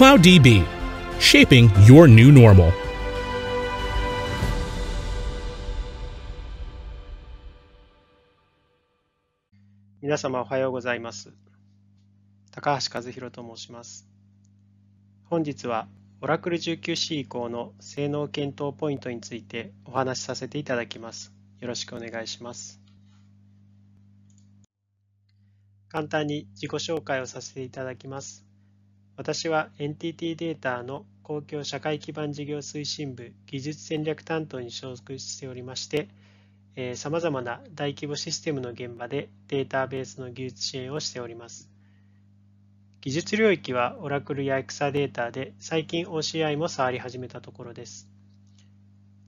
CloudDB, shaping your new normal. h e l l 高橋和弘と申します。本日は Oracle 19c 以降の性能検討ポイントについてお話しさせていただきます。よろしくお願いします。簡単に自己紹介をさせていただきます。私は NTT データの公共社会基盤事業推進部技術戦略担当に所属しておりまして、さまざまな大規模システムの現場でデータベースの技術支援をしております。技術領域はオラクルやエクサデータで、最近 OCI も触り始めたところです。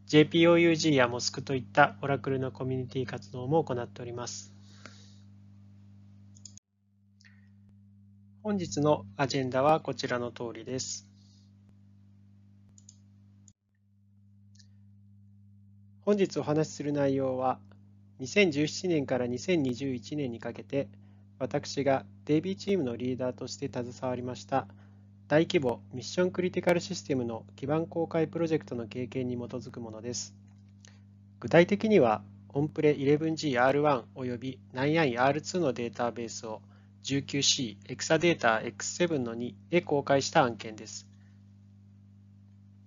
JPOUG やモスクといったオラクルのコミュニティ活動も行っております。本日のアジェンダはこちらの通りです。本日お話しする内容は、2017年から2021年にかけて、私がデイビーチームのリーダーとして携わりました大規模ミッションクリティカルシステムの基盤公開プロジェクトの経験に基づくものです。具体的には、オンプレ 11GR1 および9 i r 2のデータベースを 19C エクサデータ X7 の2で公開した案件です。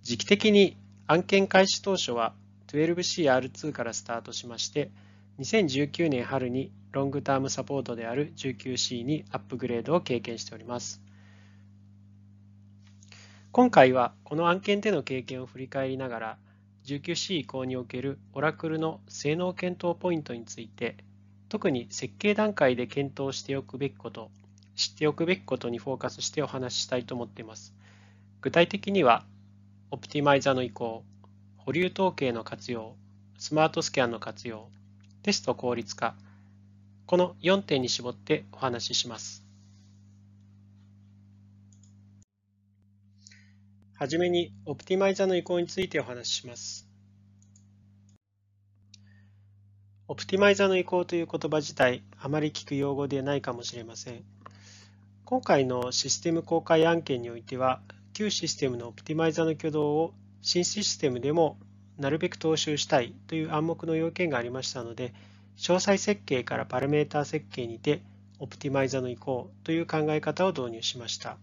時期的に案件開始当初は 12CR2 からスタートしまして、2019年春にロングタームサポートである 19C にアップグレードを経験しております。今回はこの案件での経験を振り返りながら 19C 移行におけるオラクルの性能検討ポイントについて特に設計段階で検討しておくべきこと、知っておくべきことにフォーカスしてお話ししたいと思っています。具体的には、オプティマイザの移行、保留統計の活用、スマートスキャンの活用、テスト効率化、この4点に絞ってお話しします。はじめに、オプティマイザの移行についてお話しします。オプティマイザの移行という言葉自体、あまり聞く用語でないかもしれません。今回のシステム公開案件においては、旧システムのオプティマイザの挙動を新システムでもなるべく踏襲したいという暗黙の要件がありましたので、詳細設計からパラメータ設計にて、オプティマイザの移行という考え方を導入しました。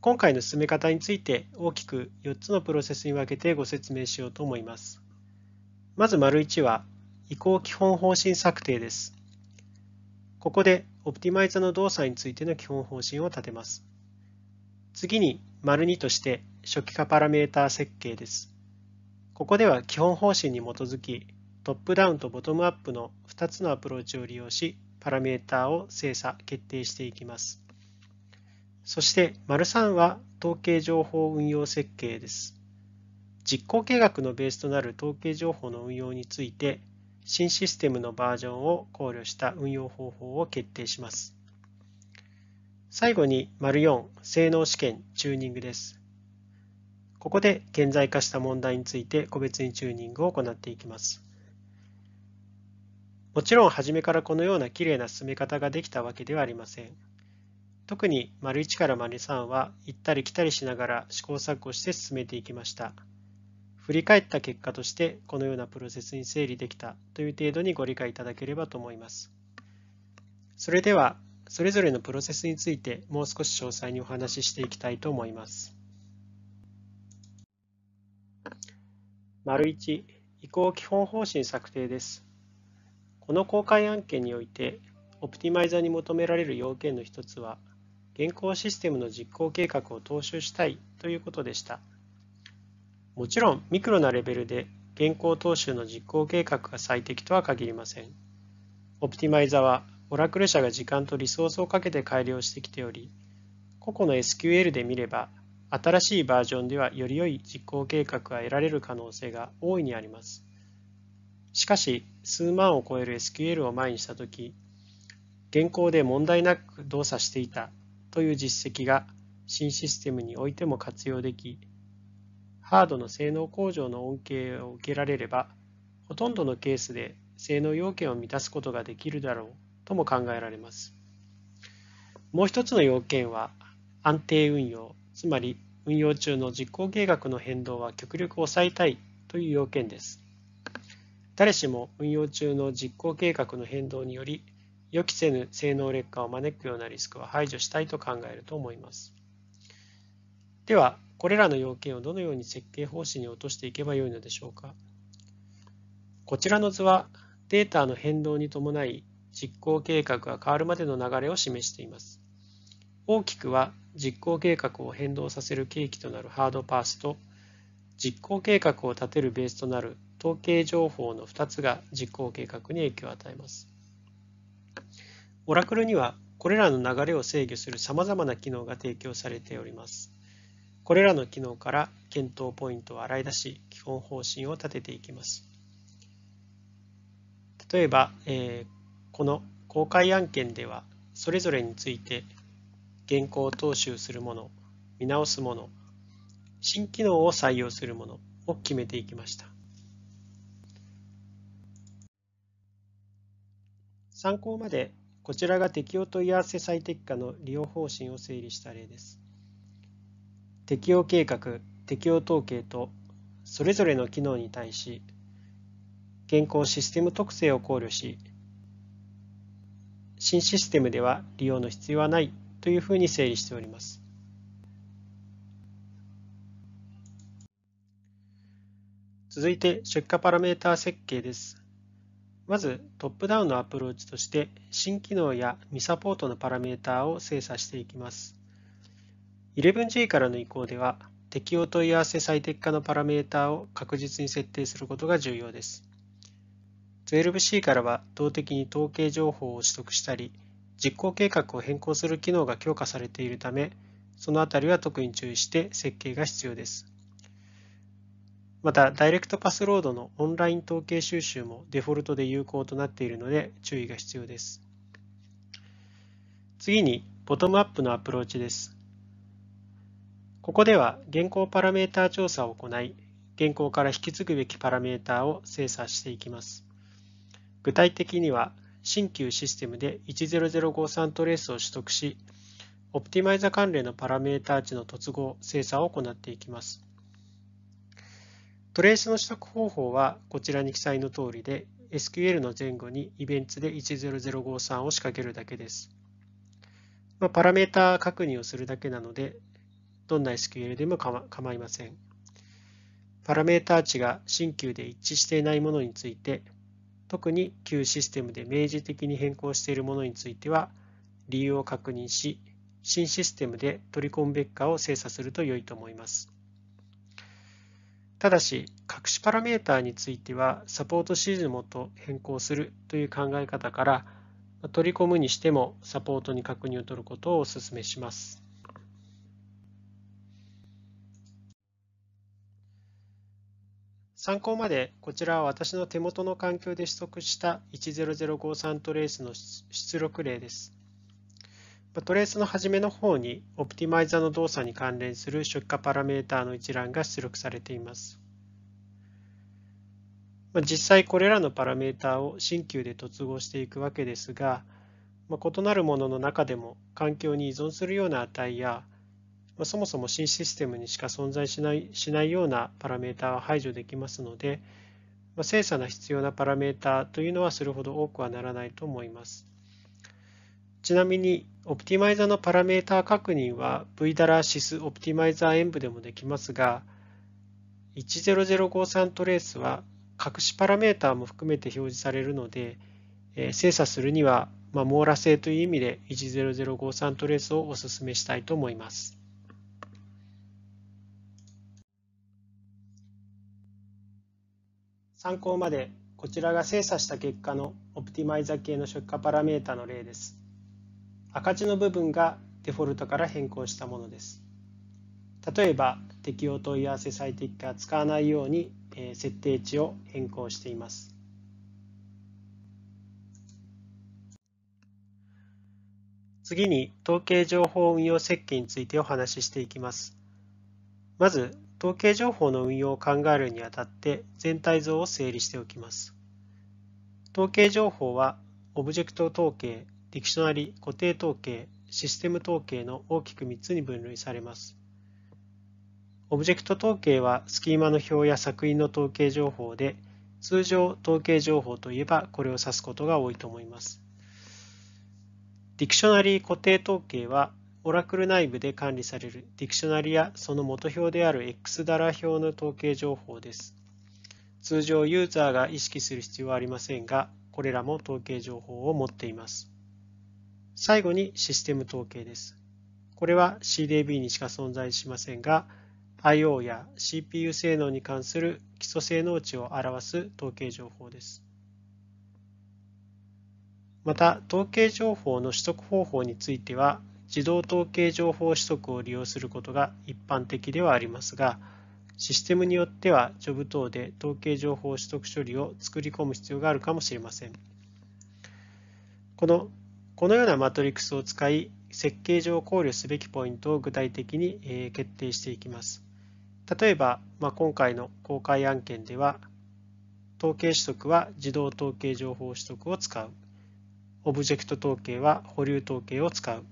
今回の進め方について大きく4つのプロセスに分けてご説明しようと思います。まず丸1は移行基本方針策定です。ここでオプティマイザの動作についての基本方針を立てます。次に丸2として初期化パラメータ設計です。ここでは基本方針に基づきトップダウンとボトムアップの2つのアプローチを利用しパラメータを精査決定していきます。そして丸3は統計情報運用設計です。実行計画のベースとなる統計情報の運用について、新システムのバージョンを考慮した運用方法を決定します。最後に、丸4、性能試験、チューニングです。ここで顕在化した問題について個別にチューニングを行っていきます。もちろん初めからこのようなきれいな進め方ができたわけではありません。特に丸1から丸3は行ったり来たりしながら試行錯誤して進めていきました。振り返った結果としてこのようなプロセスに整理できたという程度にご理解いただければと思います。それではそれぞれのプロセスについてもう少し詳細にお話ししていきたいと思います。丸1移行基本方針策定です。この公開案件においてオプティマイザーに求められる要件の一つは現行システムの実行計画を踏襲したいということでした。もちろんミクロなレベルで現行踏襲の実行計画が最適とは限りません。オプティマイザはオラクル社が時間とリソースをかけて改良してきており、個々の SQL で見れば、新しいバージョンではより良い実行計画が得られる可能性が大いにあります。しかし、数万を超える SQL を前にしたとき、現行で問題なく動作していたという実績が新システムにおいても活用でき、ハードの性能向上の恩恵を受けられれば、ほとんどのケースで性能要件を満たすことができるだろうとも考えられます。もう一つの要件は、安定運用、つまり運用中の実行計画の変動は極力抑えたいという要件です。誰しも運用中の実行計画の変動により、予期せぬ性能劣化を招くようなリスクは排除したいと考えると思います。では、これらの要件をどのように設計方針に落としていけばよいのでしょうか。こちらの図は、データの変動に伴い、実行計画が変わるまでの流れを示しています。大きくは、実行計画を変動させる契機となるハードパースと、実行計画を立てるベースとなる統計情報の2つが実行計画に影響を与えます。オラクルにはこれらの流れを制御するさまざまな機能が提供されております。これらの機能から検討ポイントを洗い出し、基本方針を立てていきます。例えば、えこの公開案件では、それぞれについて現行踏襲するもの、見直すもの、新機能を採用するものを決めていきました。参考まで、こちらが適用問い合わせ最適化の利用方針を整理した例です。適用計画、適用統計とそれぞれの機能に対し、現行システム特性を考慮し、新システムでは利用の必要はないというふうに整理しております。続いて出荷パラメータ設計です。まずトップダウンのアプローチとして新機能や未サポートのパラメータを精査していきます。11G からの移行では、適用問い合わせ最適化のパラメータを確実に設定することが重要です。12C からは動的に統計情報を取得したり、実行計画を変更する機能が強化されているため、そのあたりは特に注意して設計が必要です。また、ダイレクトパスロードのオンライン統計収集もデフォルトで有効となっているので注意が必要です。次に、ボトムアップのアプローチです。ここでは現行パラメータ調査を行い、現行から引き継ぐべきパラメータを精査していきます。具体的には、新旧システムで10053トレースを取得し、オプティマイザ関連のパラメータ値の突合、精査を行っていきます。トレースの取得方法はこちらに記載の通りで、SQL の前後にイベントで10053を仕掛けるだけです。パラメータ確認をするだけなので、どんな SQL でも構いません。パラメータ値が新旧で一致していないものについて、特に旧システムで明示的に変更しているものについては、理由を確認し、新システムで取り込むべきかを精査すると良いと思います。ただし、隠しパラメータについては、サポートシーズンと変更するという考え方から、取り込むにしてもサポートに確認を取ることをお勧めします。参考まで、こちらは私の手元の環境で取得した10053トレースの出力例です。トレースの初めの方に、オプティマイザーの動作に関連する出荷パラメータの一覧が出力されています。実際これらのパラメータを新旧で突合していくわけですが、異なるものの中でも環境に依存するような値やまあ、そもそも新システムにしか存在しないしないようなパラメータは排除できますので、まあ、精査な必要なパラメータというのはそれほど多くはならないと思います。ちなみに、オプティマイザーのパラメータ確認は v ダラシスオプティマイザー演武でもできますが、10053トレースは隠しパラメータも含めて表示されるので、えー、精査するには、まあ、網羅性という意味で10053トレースをお勧めしたいと思います。参考までこちらが精査した結果のオプティマイザ系の出荷パラメータの例です。赤字の部分がデフォルトから変更したものです。例えば適用問い合わせ最適化使わないように設定値を変更しています。次に統計情報運用設計についてお話ししていきます。まず統計情報の運用を考えるにあたって全体像を整理しておきます。統計情報は、オブジェクト統計、ディクショナリ、固定統計、システム統計の大きく3つに分類されます。オブジェクト統計はスキーマの表や作品の統計情報で、通常統計情報といえばこれを指すことが多いと思います。ディクショナリー固定統計はオラクル内部で管理されるディクショナリやその元表である X ダラ表の統計情報です。通常ユーザーが意識する必要はありませんが、これらも統計情報を持っています。最後にシステム統計です。これは CDB にしか存在しませんが、IO や CPU 性能に関する基礎性能値を表す統計情報です。また、統計情報の取得方法については、自動統計情報取得を利用することが一般的ではありますが、システムによっては、ジョブ等で統計情報取得処理を作り込む必要があるかもしれません。このこのようなマトリックスを使い、設計上考慮すべきポイントを具体的に決定していきます。例えば、まあ、今回の公開案件では、統計取得は自動統計情報取得を使う、オブジェクト統計は保留統計を使う、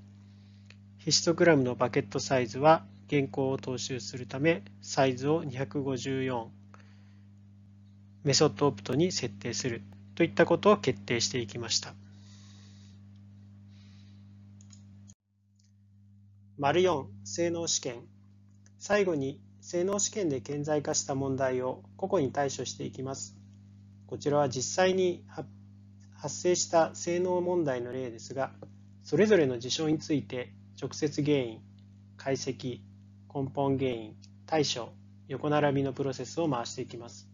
ヒストグラムのバケットサイズは原稿を踏襲するためサイズを254メソッドオプトに設定するといったことを決定していきました。丸4性能試験最後に性能試験で顕在化した問題を個々に対処していきます。こちらは実際に発生した性能問題の例ですがそれぞれの事象について直接原因解析根本原因対処横並びのプロセスを回していきます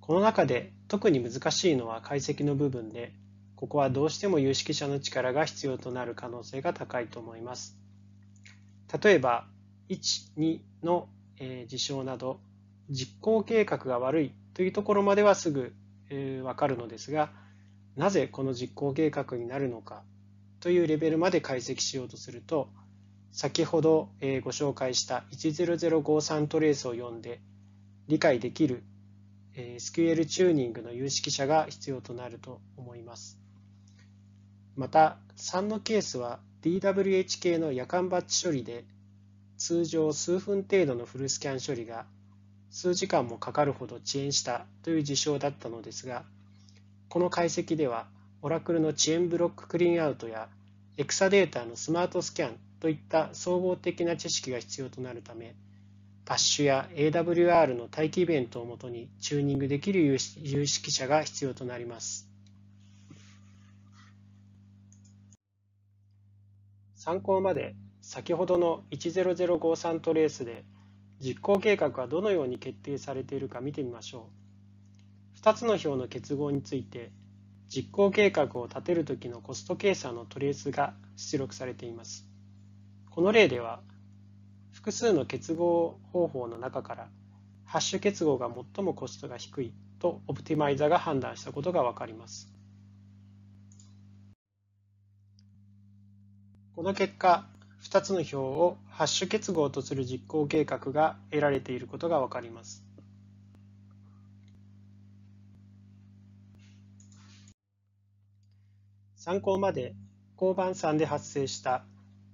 この中で特に難しいのは解析の部分でここはどうしても有識者の力が必要となる可能性が高いと思います例えば12のえ事象など実行計画が悪いというところまではすぐえ分かるのですがなぜこの実行計画になるのかというレベルまで解析しようとすると先ほどご紹介した10053トレースを読んで理解できる SQL チューニングの有識者が必要となると思います。また3のケースは DWH 系の夜間バッチ処理で通常数分程度のフルスキャン処理が数時間もかかるほど遅延したという事象だったのですがこの解析ではオラクルの遅延ブロッククリーンアウトや、エクサデータのスマートスキャンといった総合的な知識が必要となるため、パッシュや AWR の待機イベントをもとにチューニングできる有識者が必要となります。参考まで先ほどの10053トレースで実行計画はどのように決定されているか見てみましょう。2つの表の結合について実行計画を立てるときのコスト計算のレースが出力されています。この例では、複数の結合方法の中から、ハッシュ結合が最もコストが低いとオプティマイザが判断したことがわかります。この結果、2つの表をハッシュ結合とする実行計画が得られていることがわかります。参考まで交番さんで発生した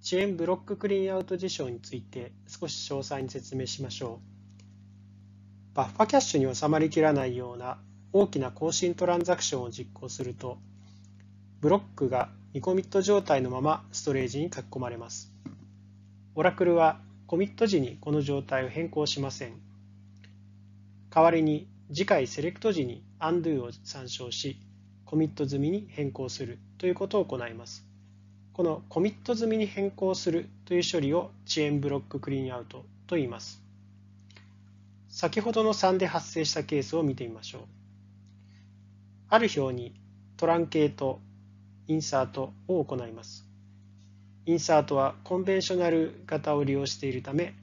遅延ブロッククリーンアウト事象について少し詳細に説明しましょう。バッファキャッシュに収まりきらないような大きな更新トランザクションを実行すると、ブロックが未コミット状態のままストレージに書き込まれます。オラクルはコミット時にこの状態を変更しません。代わりに次回セレクト時に Undo を参照し、コミット済みに変更する。ということを行います。このコミット済みに変更するという処理を遅延ブロッククリーンアウトと言います。先ほどの3で発生したケースを見てみましょう。ある表にトランケート、インサートを行います。インサートはコンベンショナル型を利用しているため、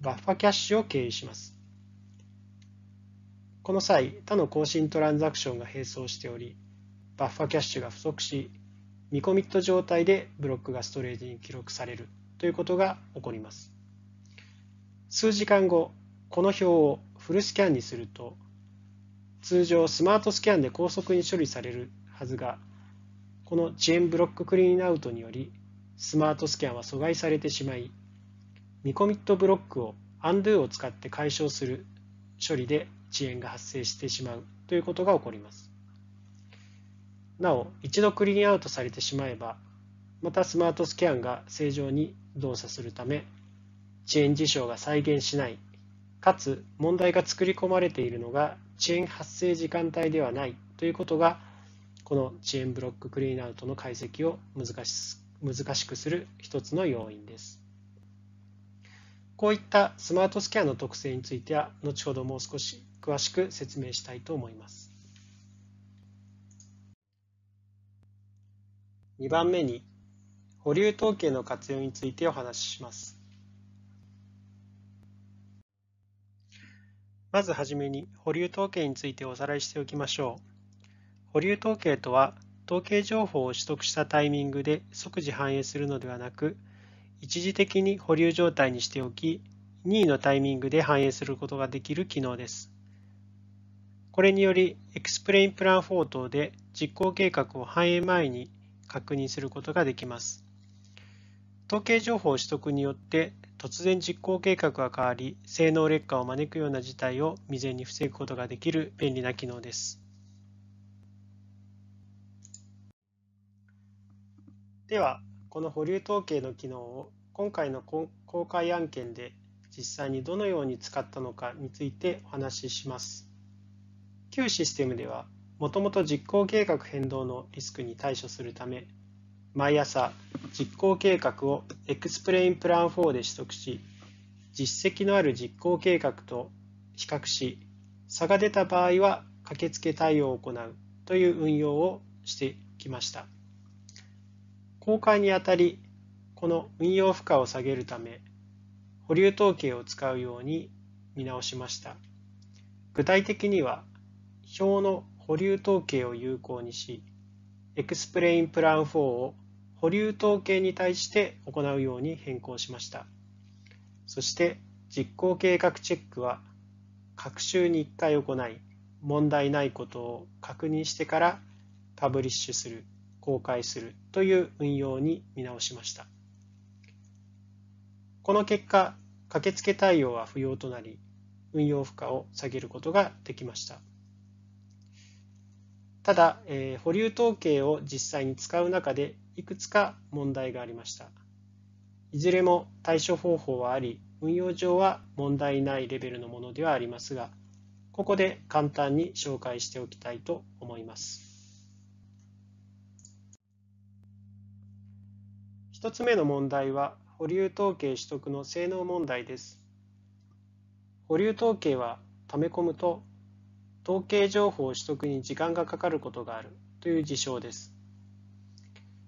バッファキャッシュを経由します。この際、他の更新トランザクションが並走しており、バッファキャッシュが不足し未コミット状態でブロックがストレージに記録されるということが起こります数時間後この表をフルスキャンにすると通常スマートスキャンで高速に処理されるはずがこの遅延ブロッククリーンアウトによりスマートスキャンは阻害されてしまい未コミットブロックを Undo を使って解消する処理で遅延が発生してしまうということが起こりますなお、一度クリーンアウトされてしまえば、またスマートスキャンが正常に動作するため、遅延事象が再現しない、かつ問題が作り込まれているのが遅延発生時間帯ではないということが、この遅延ブロッククリーンアウトの解析を難し難しくする一つの要因です。こういったスマートスキャンの特性については、後ほどもう少し詳しく説明したいと思います。2番目に保留統計の活用についてお話しします。まずはじめに保留統計についておさらいしておきましょう。保留統計とは、統計情報を取得したタイミングで即時反映するのではなく、一時的に保留状態にしておき、任意のタイミングで反映することができる機能です。これにより、エクスプレインプラン4等で実行計画を反映前に確認することができます。統計情報取得によって突然実行計画が変わり性能劣化を招くような事態を未然に防ぐことができる便利な機能です。ではこの保留統計の機能を今回の公開案件で実際にどのように使ったのかについてお話しします。旧システムではもともと実行計画変動のリスクに対処するため、毎朝実行計画をエクスプレインプラン4で取得し、実績のある実行計画と比較し、差が出た場合は駆けつけ対応を行うという運用をしてきました。公開にあたり、この運用負荷を下げるため、保留統計を使うように見直しました。具体的には、表の保留統計を有効にし、エクスプレインプラン4を保留統計に対して行うように変更しました。そして実行計画チェックは各週に1回行い、問題ないことを確認してからパブリッシュする、公開するという運用に見直しました。この結果、駆けつけ対応は不要となり、運用負荷を下げることができました。ただ、えー、保留統計を実際に使う中でいくつか問題がありましたいずれも対処方法はあり運用上は問題ないレベルのものではありますがここで簡単に紹介しておきたいと思います1つ目の問題は保留統計取得の性能問題です保留統計は溜め込むと統計情報を取得に時間がかかることがあるという事象です。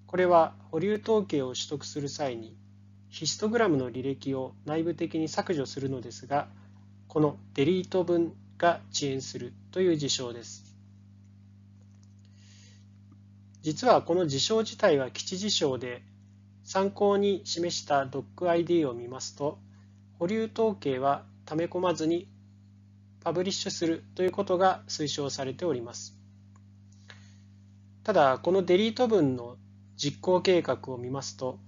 これは保留統計を取得する際にヒストグラムの履歴を内部的に削除するのですが、このデリート分が遅延するという事象です。実はこの事象自体は基地事象で、参考に示した DocID を見ますと、保留統計は溜め込まずにパブリッシュするということが推奨されております。ただ、このデリート文の実行計画を見ますと、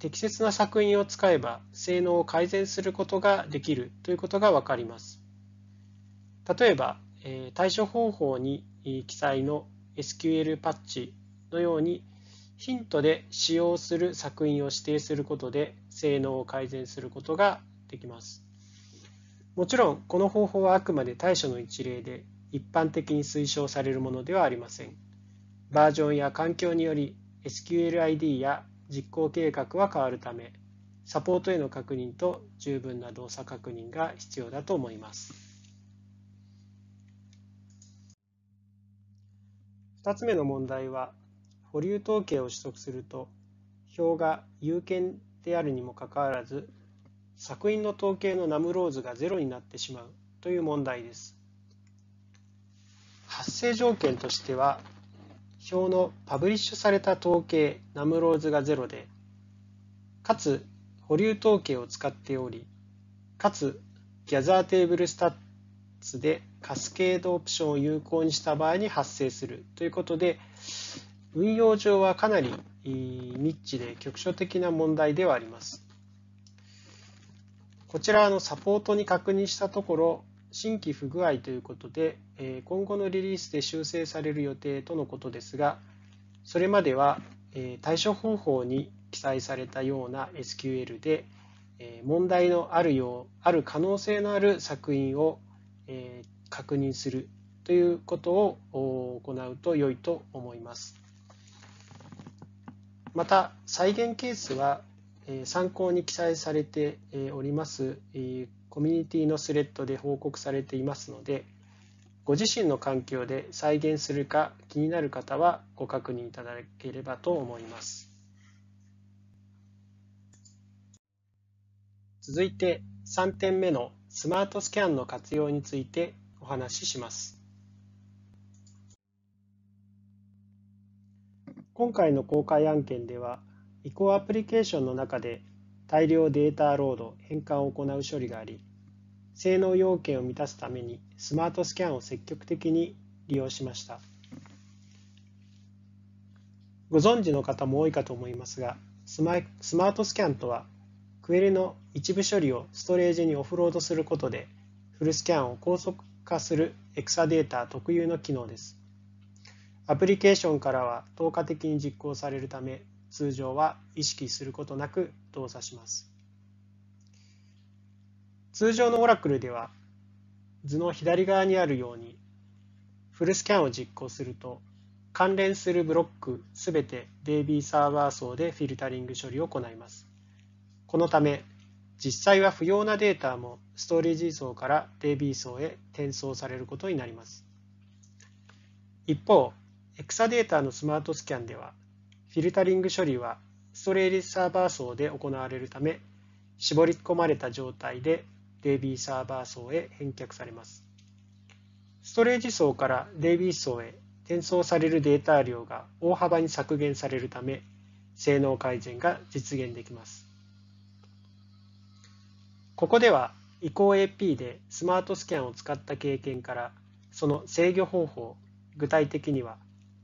適切な作品を使えば性能を改善することができるということがわかります。例えば、対処方法に記載の SQL パッチのようにヒントで使用する作品を指定することで性能を改善することができます。もちろんこの方法はあくまで対処の一例で一般的に推奨されるものではありません。バージョンや環境により SQLID や実行計画は変わるためサポートへの確認と十分な動作確認が必要だと思います。2つ目の問題は保留統計を取得すると表が有権であるにもかかわらず作品の統計のナムローズがロになってしまうという問題です。発生条件としては、表のパブリッシュされた統計ナムローズが0で、かつ保留統計を使っており、かつギャザーテーブルスタッツでカスケードオプションを有効にした場合に発生するということで、運用上はかなりニッチで局所的な問題ではあります。こちらのサポートに確認したところ、新規不具合ということで、今後のリリースで修正される予定とのことですが、それまでは対処方法に記載されたような SQL で、問題のあるよう、ある可能性のある作品を確認するということを行うと良いと思います。また、再現ケースは参考に記載されておりますコミュニティのスレッドで報告されていますのでご自身の環境で再現するか気になる方はご確認いただければと思います続いて3点目のスマートスキャンの活用についてお話しします今回の公開案件では移行アプリケーションの中で大量データロード、変換を行う処理があり、性能要件を満たすためにスマートスキャンを積極的に利用しました。ご存知の方も多いかと思いますが、スマスマートスキャンとは、クエリの一部処理をストレージにオフロードすることで、フルスキャンを高速化するエクサデータ特有の機能です。アプリケーションからは透過的に実行されるため、通常は意識することなく動作します。通常のオラクルでは図の左側にあるようにフルスキャンを実行すると関連するブロックすべて DB サーバー層でフィルタリング処理を行います。このため実際は不要なデータもストーリージ層から DB 層へ転送されることになります。一方、エクサデータのスマートスキャンではフィルタリング処理はストレージサーバー層で行われるため、絞り込まれた状態で DB サーバー層へ返却されます。ストレージ層から DB 層へ転送されるデータ量が大幅に削減されるため、性能改善が実現できます。ここでは移行 AP でスマートスキャンを使った経験から、その制御方法、具体的には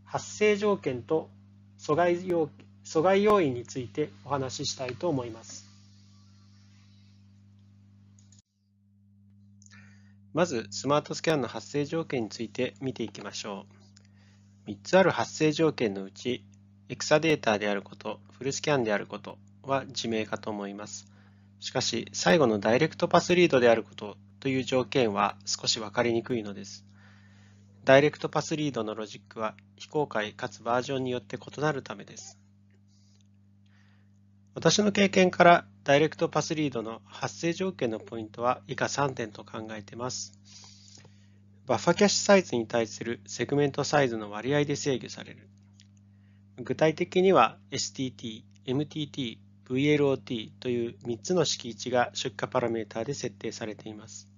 発生条件と阻害要阻害要因についてお話ししたいと思います。まず、スマートスキャンの発生条件について見ていきましょう。3つある発生条件のうち、エクサデータであること、フルスキャンであることは自明かと思います。しかし、最後のダイレクトパスリードであることという条件は少しわかりにくいのです。ダイレクトパスリードのロジックは非公開かつバージョンによって異なるためです。私の経験からダイレクトパスリードの発生条件のポイントは以下3点と考えています。バッファキャッシュサイズに対するセグメントサイズの割合で制御される。具体的には STT、MTT、VLOT という3つの式位置が出荷パラメータで設定されています。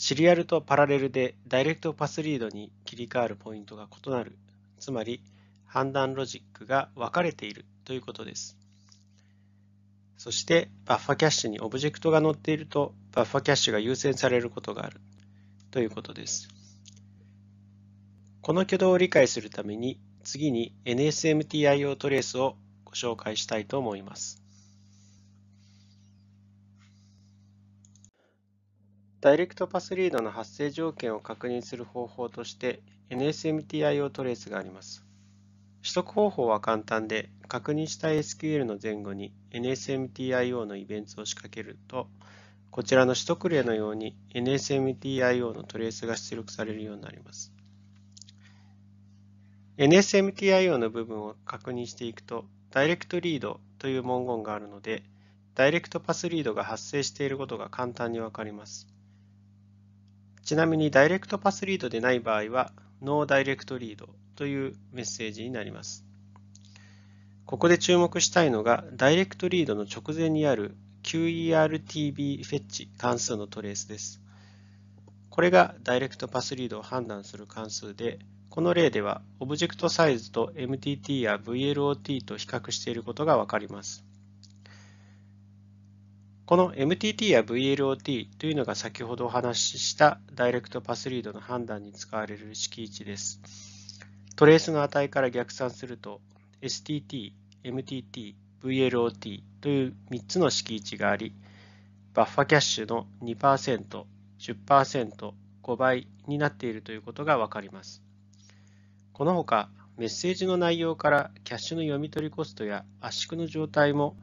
シリアルとパラレルでダイレクトパスリードに切り替わるポイントが異なる、つまり判断ロジックが分かれているということです。そして、バッファキャッシュにオブジェクトが載っていると、バッファキャッシュが優先されることがあるということです。この挙動を理解するために、次に NSMTIO トレースをご紹介したいと思います。ダイレクトパスリードの発生条件を確認する方法として NSMTIO トレースがあります。取得方法は簡単で、確認した SQL の前後に NSMTIO のイベントを仕掛けると、こちらの取得例のように NSMTIO のトレースが出力されるようになります。NSMTIO の部分を確認していくと、ダイレクトリードという文言があるので、ダイレクトパスリードが発生していることが簡単にわかります。ちなみにダイレクトパスリードでない場合はノーダイレクトリードというメッセージになります。ここで注目したいのがダイレクトリードの直前にある QERTB フェッチ関数のトレースです。これがダイレクトパスリードを判断する関数で、この例ではオブジェクトサイズと MTT や VLOT と比較していることがわかります。この MTT や VLOT というのが先ほどお話ししたダイレクトパスリードの判断に使われる式位置です。トレースの値から逆算すると STT、MTT、VLOT という3つの式位置があり、バッファキャッシュの2%、10%、5倍になっているということがわかります。このほか、メッセージの内容からキャッシュの読み取りコストや圧縮の状態も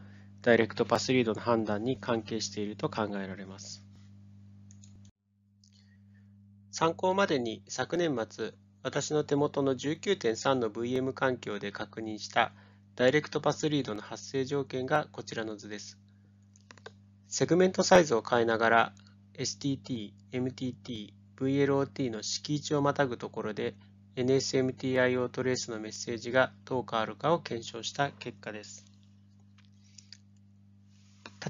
ダイレクトパスリードの判断に関係していると考えられます。参考までに昨年末、私の手元の19.3の VM 環境で確認したダイレクトパスリードの発生条件がこちらの図です。セグメントサイズを変えながら STT、MTT、VLOT の敷地をまたぐところで NSMTIO トレースのメッセージがどう変わるかを検証した結果です。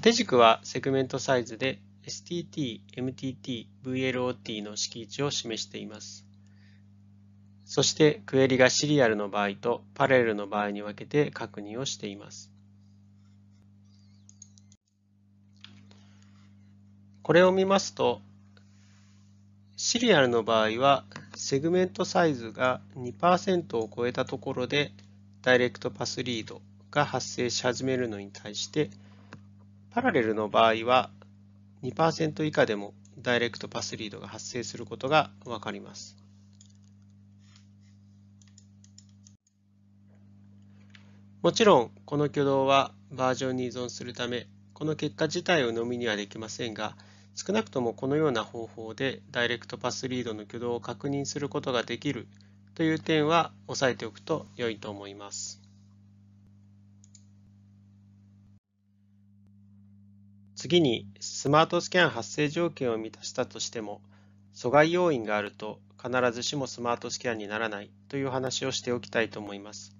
手軸はセグメントサイズで STT、MTT、VLOT の敷地を示しています。そしてクエリがシリアルの場合とパレルの場合に分けて確認をしています。これを見ますと、シリアルの場合はセグメントサイズが2%を超えたところでダイレクトパスリードが発生し始めるのに対してパラレルの場合は2%以下でもダイレクトパスリードが発生することが分かります。もちろん、この挙動はバージョンに依存するため、この結果自体を飲みにはできませんが、少なくともこのような方法でダイレクトパスリードの挙動を確認することができるという点は押さえておくと良いと思います。次にスマートスキャン発生条件を満たしたとしても、阻害要因があると必ずしもスマートスキャンにならないという話をしておきたいと思います。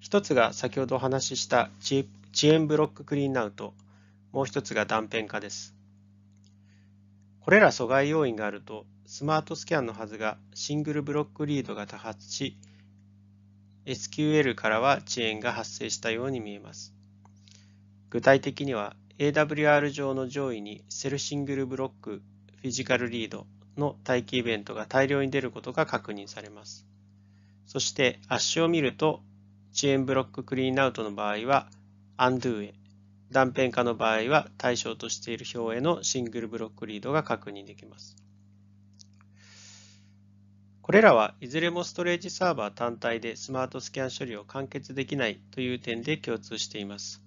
一つが先ほどお話しした遅延ブロッククリーンアウト、もう一つが断片化です。これら阻害要因があると、スマートスキャンのはずがシングルブロックリードが多発し、SQL からは遅延が発生したように見えます。具体的には AWR 上の上位にセルシングルブロック、フィジカルリードの待機イベントが大量に出ることが確認されます。そして足を見ると、遅延ブロッククリーンアウトの場合は、アンドゥへ、断片化の場合は対象としている表へのシングルブロックリードが確認できます。これらはいずれもストレージサーバー単体でスマートスキャン処理を完結できないという点で共通しています。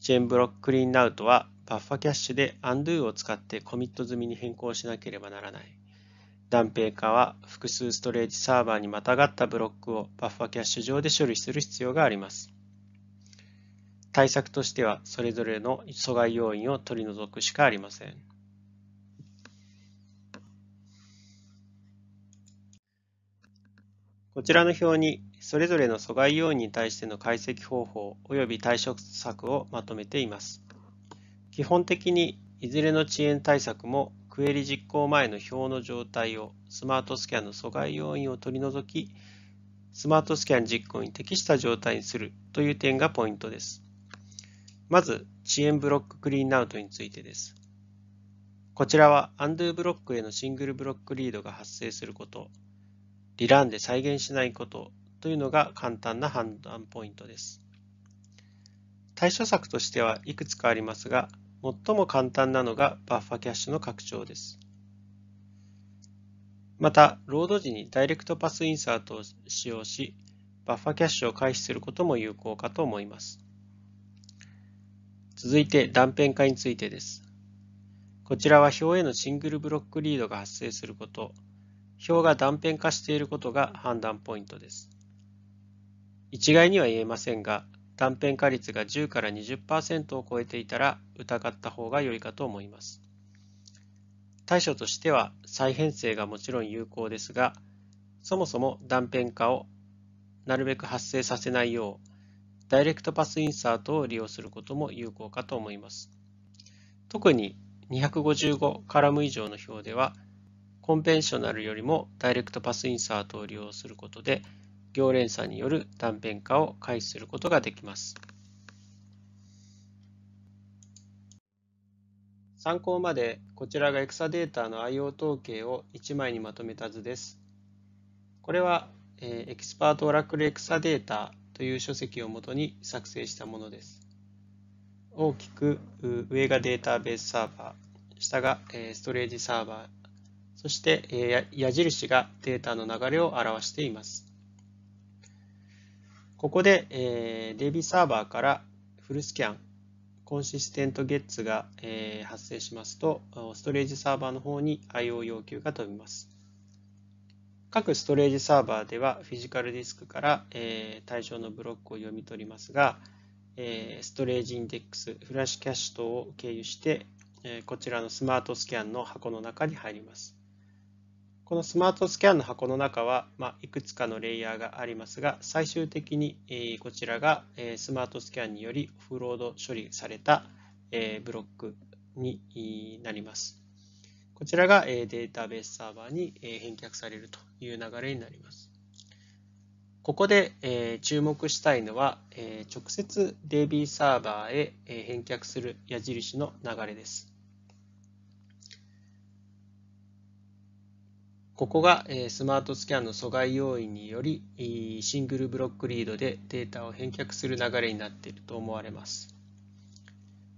チェーンブロッククリーンアウトはバッファキャッシュで undo を使ってコミット済みに変更しなければならない。断平化は複数ストレージサーバーにまたがったブロックをバッファキャッシュ上で処理する必要があります。対策としてはそれぞれの阻害要因を取り除くしかありません。こちらの表にそれぞれの阻害要因に対しての解析方法及び対処策をまとめています。基本的にいずれの遅延対策もクエリ実行前の表の状態をスマートスキャンの阻害要因を取り除きスマートスキャン実行に適した状態にするという点がポイントです。まず遅延ブロッククリーンアウトについてです。こちらはアンドゥブロックへのシングルブロックリードが発生すること、リランで再現しないことというのが簡単な判断ポイントです。対処策としてはいくつかありますが、最も簡単なのがバッファキャッシュの拡張です。また、ロード時にダイレクトパスインサートを使用し、バッファキャッシュを開始することも有効かと思います。続いて断片化についてです。こちらは表へのシングルブロックリードが発生すること、表が断片化していることが判断ポイントです。一概には言えませんが、断片化率が10から20%を超えていたら疑った方が良いかと思います。対処としては再編成がもちろん有効ですが、そもそも断片化をなるべく発生させないよう、ダイレクトパスインサートを利用することも有効かと思います。特に255カラム以上の表では、コンベンショナルよりもダイレクトパスインサートを利用することで、行連鎖による断片化を開始することができます。参考までこちらがエクサデータの IO 統計を1枚にまとめた図です。これは、えエキスパートオラクルエクサデータという書籍をもとに作成したものです。大きく上がデータベースサーバー、下が、ストレージサーバー、そして、え矢印がデータの流れを表しています。ここで、えー、DB サーバーからフルスキャン、コンシステントゲッツが、えー、発生しますと、ストレージサーバーの方に IO 要求が飛びます。各ストレージサーバーではフィジカルディスクから、えー、対象のブロックを読み取りますが、えー、ストレージインデックス、フラッシュキャッシュ等を経由して、えー、こちらのスマートスキャンの箱の中に入ります。このスマートスキャンの箱の中は、まあ、いくつかのレイヤーがありますが、最終的に、えー、こちらが、えー、スマートスキャンによりオフロード処理された、えー、ブロックになります。こちらが、えー、データベースサーバーに、えー、返却されるという流れになります。ここで、えー、注目したいのは、えー、直接 DB サーバーへ、え返却する矢印の流れです。ここがスマートスキャンの阻害要因によりシングルブロックリードでデータを返却する流れになっていると思われます。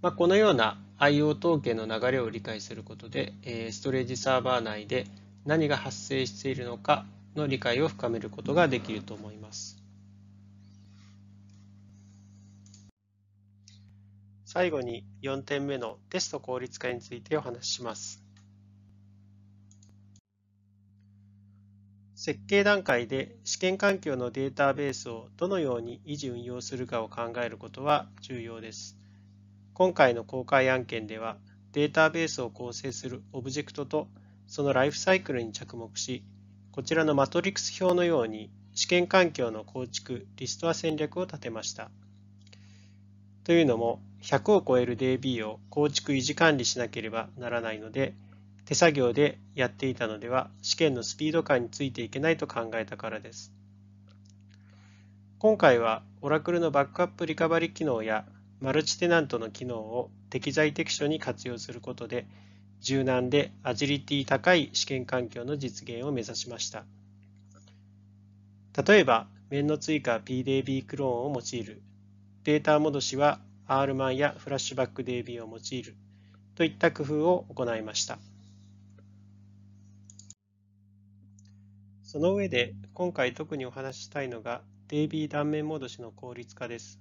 まあ、このような IO 統計の流れを理解することでストレージサーバー内で何が発生しているのかの理解を深めることができると思います。最後に4点目のテスト効率化についてお話しします。設計段階で試験環境のデータベースをどのように維持運用するかを考えることは重要です。今回の公開案件では、データベースを構成するオブジェクトとそのライフサイクルに着目し、こちらのマトリックス表のように試験環境の構築、リストア戦略を立てました。というのも、100を超える DB を構築維持管理しなければならないので、手作業でやっていたのでは試験のスピード感についていけないと考えたからです。今回は Oracle のバックアップリカバリ機能やマルチテナントの機能を適材適所に活用することで柔軟でアジリティ高い試験環境の実現を目指しました。例えば、面の追加 PDB クローンを用いる、データ戻しは R マンやフラッシュバック DB を用いるといった工夫を行いました。その上で、今回特にお話ししたいのが、DB 断面戻しの効率化です。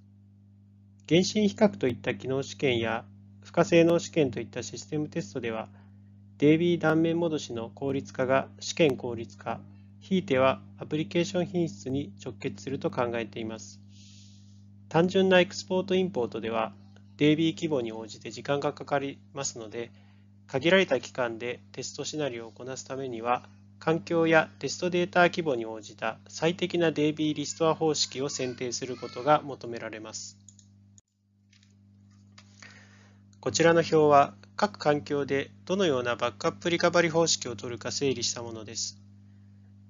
原子比較といった機能試験や、負荷性能試験といったシステムテストでは、DB 断面戻しの効率化が試験効率化、ひいてはアプリケーション品質に直結すると考えています。単純なエクスポートインポートでは、DB 規模に応じて時間がかかりますので、限られた期間でテストシナリオをこなすためには、環境やテストデータ規模に応じた最適な DB リストア方式を選定することが求められます。こちらの表は各環境でどのようなバックアップリカバリ方式を取るか整理したものです。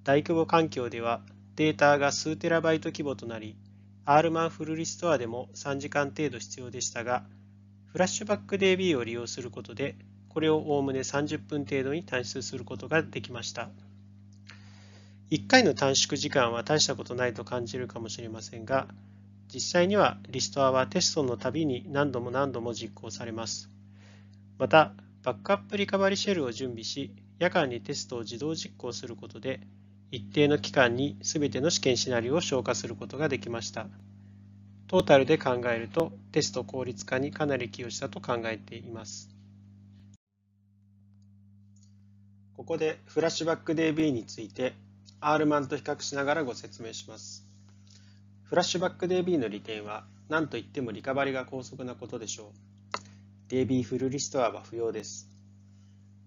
大規模環境ではデータが数テラバイト規模となり、Rman フルリストアでも3時間程度必要でしたが、フラッシュバック DB を利用することでこれをおおむね30分程度に短縮することができました。1回の短縮時間は大したことないと感じるかもしれませんが、実際にはリストアはテストのたびに何度も何度も実行されます。また、バックアップリカバリシェルを準備し、夜間にテストを自動実行することで、一定の期間に全ての試験シナリオを消化することができました。トータルで考えると、テスト効率化にかなり寄与したと考えています。ここでフラッシュバック DB について R マンと比較しながらご説明します。フラッシュバック DB の利点は何と言ってもリカバリが高速なことでしょう。DB フルリストアは不要です。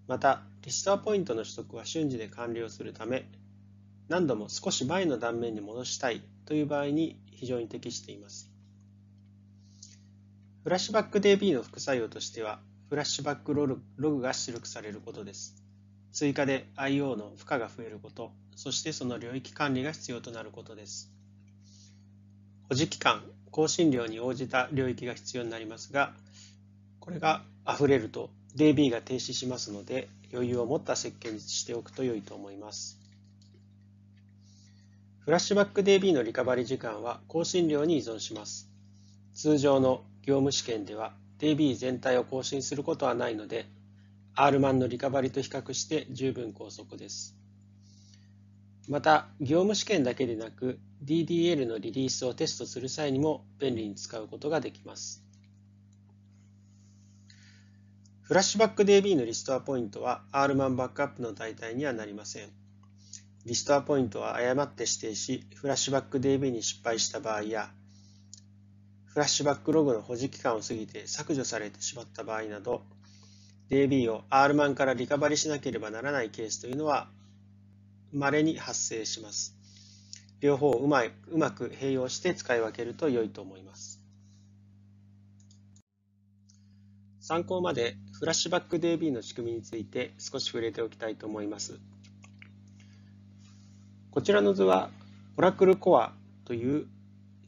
また、リストアポイントの取得は瞬時で完了するため、何度も少し前の断面に戻したいという場合に非常に適しています。フラッシュバック DB の副作用としては、フラッシュバックログが出力されることです。追加で IO の負荷が増えること、そしてその領域管理が必要となることです。保持期間、更新量に応じた領域が必要になりますが、これが溢れると DB が停止しますので、余裕を持った設計にしておくと良いと思います。フラッシュバック DB のリカバリ時間は更新量に依存します。通常の業務試験では DB 全体を更新することはないので、R1 のリカバリと比較して十分高速です。また、業務試験だけでなく DDL のリリースをテストする際にも便利に使うことができます。フラッシュバック DB のリストアポイントは R1 バックアップの代替にはなりません。リストアポイントは誤って指定し、フラッシュバック DB に失敗した場合や、フラッシュバックログの保持期間を過ぎて削除されてしまった場合など、DB を R1 からリカバリしなければならないケースというのは稀に発生します。両方をうまいうまく併用して使い分けると良いと思います。参考までフラッシュバック DB の仕組みについて少し触れておきたいと思います。こちらの図は Oracle Core という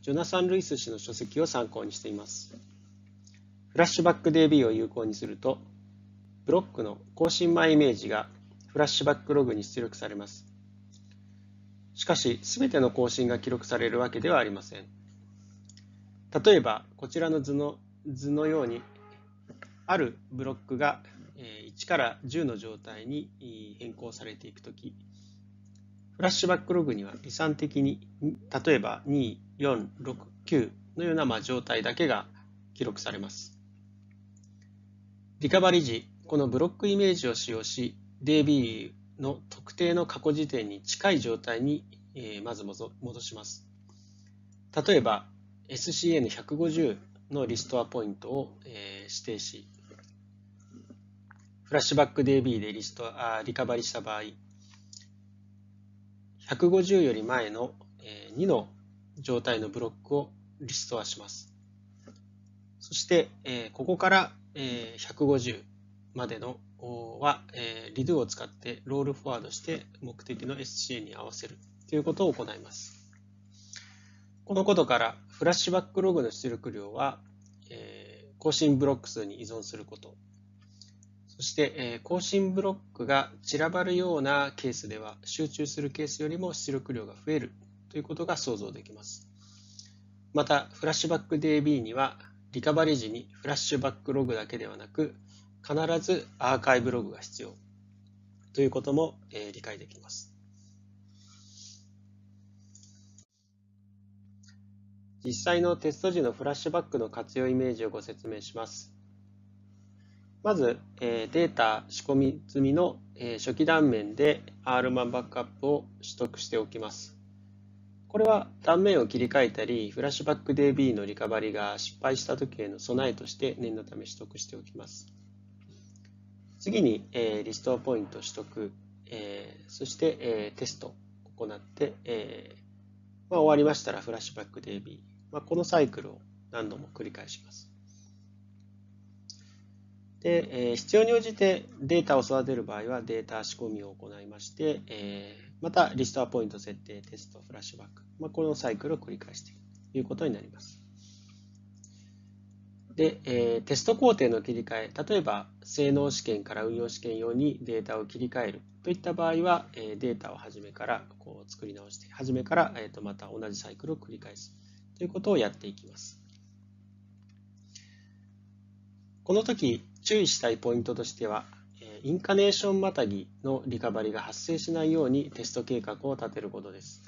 ジョナサン・ルイス氏の書籍を参考にしています。フラッシュバック DB を有効にするとブロックの更新前イメージがフラッシュバックログに出力されます。しかし、すべての更新が記録されるわけではありません。例えば、こちらの図の図のように、あるブロックが1から10の状態に変更されていくとき、フラッシュバックログには理算的に、例えば2、4、6、9のような状態だけが記録されます。リカバリ時、このブロックイメージを使用し DB の特定の過去時点に近い状態に、えまず戻します例えば SCN150 のリストアポイントを、え指定しフラッシュバック DB でリストあリカバリした場合150より前の、え2の状態のブロックをリストアしますそして、えここから、え150までのは、えー、リドを使ってロールフォワードして目的の SCA に合わせるということを行います。このことからフラッシュバックログの出力量は、えー、更新ブロック数に依存すること、そして、えー、更新ブロックが散らばるようなケースでは集中するケースよりも出力量が増えるということが想像できます。また、フラッシュバック DB にはリカバリ時にフラッシュバックログだけではなく、必ずアーカイブログが必要ということも、えー、理解できます。実際のテスト時のフラッシュバックの活用イメージをご説明します。まず、えー、データ仕込み済みの、えー、初期断面で R1 バックアップを取得しておきます。これは断面を切り替えたり、フラッシュバック DB のリカバリが失敗した時への備えとして念のため取得しておきます。次に、えー、リストアポイント取得、えー、そして、えー、テストを行って、えまあ、終わりましたらフラッシュバック DB、まあ、このサイクルを何度も繰り返します。で、え必要に応じてデータを育てる場合はデータ仕込みを行いまして、えまたリストアポイント設定、テスト、フラッシュバック、まあ、このサイクルを繰り返していくということになります。で、えー、テスト工程の切り替え、例えば性能試験から運用試験用にデータを切り替えるといった場合は、えー、データを初めからこう作り直して、初めから、えー、とまた同じサイクルを繰り返すということをやっていきます。この時注意したいポイントとしては、インカネーションまたぎのリカバリが発生しないようにテスト計画を立てることです。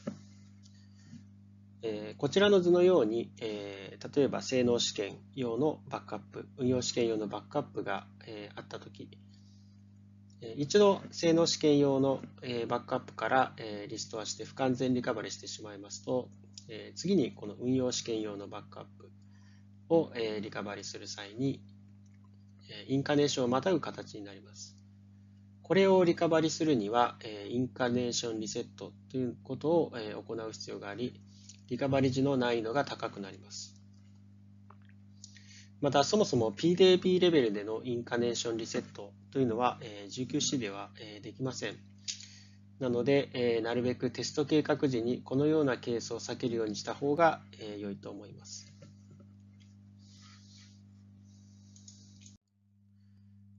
えこちらの図のように、え例えば性能試験用のバックアップ、運用試験用のバックアップが、えあったとき、一度性能試験用の、えバックアップから、えリストアして不完全リカバリしてしまいますと、え次にこの運用試験用のバックアップを、えリカバリする際に、えインカネーションをまたぐ形になります。これをリカバリするには、インカネーションリセットということを行う必要があり、リカバリ時の難易度が高くなります。また、そもそも PDB レベルでのインカネーションリセットというのは 19C ではできません。なので、なるべくテスト計画時にこのようなケースを避けるようにした方が良いと思います。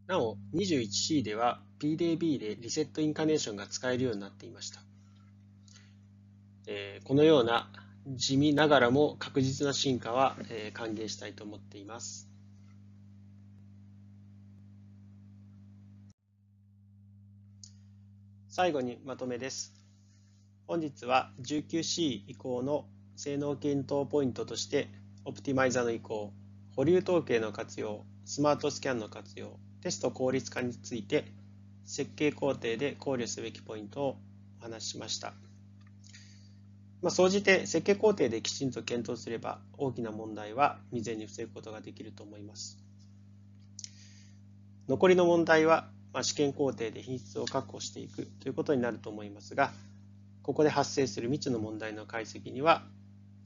なお、21C では PDB でリセットインカネーションが使えるようになっていました。このような地味ながらも確実な進化は、えー、歓迎したいと思っています。最後にまとめです。本日は 19C 以降の性能検討ポイントとして、オプティマイザーの移行、保留統計の活用、スマートスキャンの活用、テスト効率化について、設計工程で考慮すべきポイントをお話ししました。まあ、総じて設計工程できちんと検討すれば大きな問題は未然に防ぐことができると思います。残りの問題は、まあ、試験工程で品質を確保していくということになると思いますがここで発生する未知の問題の解析には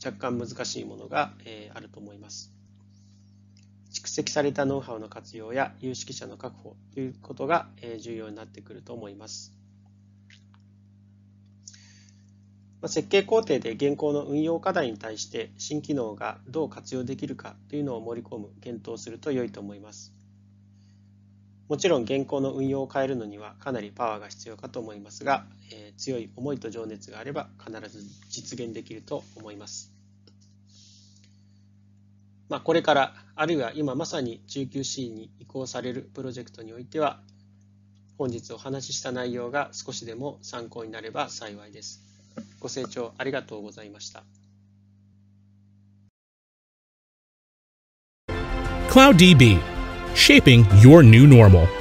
若干難しいものが、えー、あると思います。蓄積されたノウハウの活用や有識者の確保ということが重要になってくると思います。設計工程で現行の運用課題に対して新機能がどう活用できるかというのを盛り込む検討すると良いと思いますもちろん現行の運用を変えるのにはかなりパワーが必要かと思いますが、えー、強い思いと情熱があれば必ず実現できると思います、まあ、これからあるいは今まさに 19C に移行されるプロジェクトにおいては本日お話しした内容が少しでも参考になれば幸いです。ご清聴ありがとうございました。CloudDB, shaping your new normal.